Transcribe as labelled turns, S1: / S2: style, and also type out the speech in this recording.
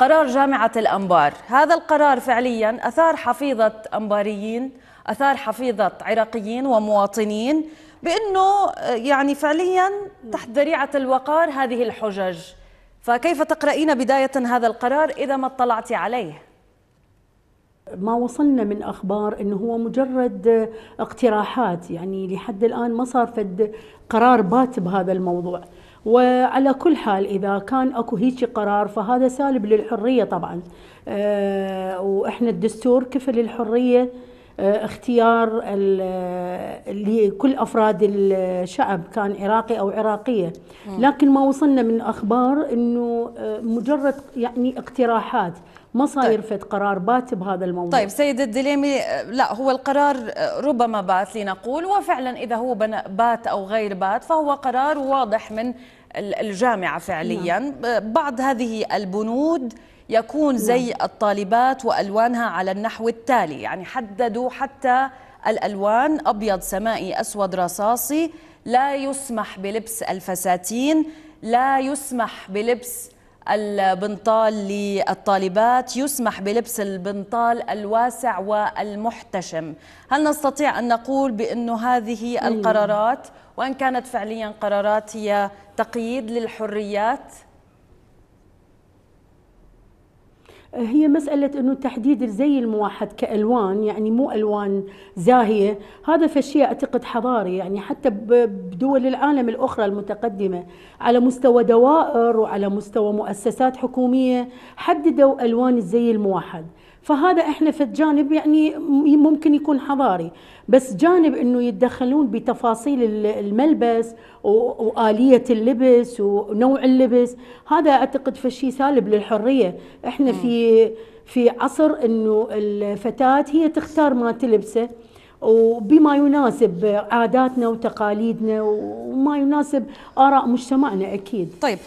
S1: قرار جامعة الأنبار هذا القرار فعليا أثار حفيظة أنباريين أثار حفيظة عراقيين ومواطنين بأنه يعني فعليا تحت ذريعة الوقار هذه الحجج فكيف تقرأين بداية هذا القرار إذا ما اطلعت عليه؟
S2: ما وصلنا من اخبار انه هو مجرد اقتراحات يعني لحد الان ما صار فد قرار بات بهذا الموضوع وعلى كل حال اذا كان اكو هيك قرار فهذا سالب للحريه طبعا أه واحنا الدستور كفل الحريه آه، اختيار آه، لكل افراد الشعب كان عراقي او عراقيه لكن ما وصلنا من اخبار انه آه، مجرد يعني اقتراحات ما صاير طيب. قرار بات بهذا الموضوع
S1: طيب سيد الدليمي لا هو القرار ربما بات لنقول وفعلا اذا هو بات او غير بات فهو قرار واضح من الجامعة فعليا نعم. بعض هذه البنود يكون نعم. زي الطالبات وألوانها على النحو التالي يعني حددوا حتى الألوان أبيض سمائي أسود رصاصي لا يسمح بلبس الفساتين لا يسمح بلبس البنطال للطالبات يسمح بلبس البنطال الواسع والمحتشم هل نستطيع أن نقول بأن هذه القرارات وإن كانت فعليا قرارات هي تقييد للحريات؟
S2: هي مسألة أنه تحديد الزي الموحد كألوان يعني مو ألوان زاهية هذا فشيء أعتقد حضاري يعني حتى بدول العالم الأخرى المتقدمة على مستوى دوائر وعلى مستوى مؤسسات حكومية حددوا ألوان الزي الموحد فهذا احنا في الجانب يعني ممكن يكون حضاري بس جانب انه يتدخلون بتفاصيل الملبس واليه اللبس ونوع اللبس هذا اعتقد فشي سالب للحريه احنا في في عصر انه الفتاه هي تختار ما تلبسه وبما يناسب عاداتنا وتقاليدنا وما يناسب اراء مجتمعنا اكيد طيب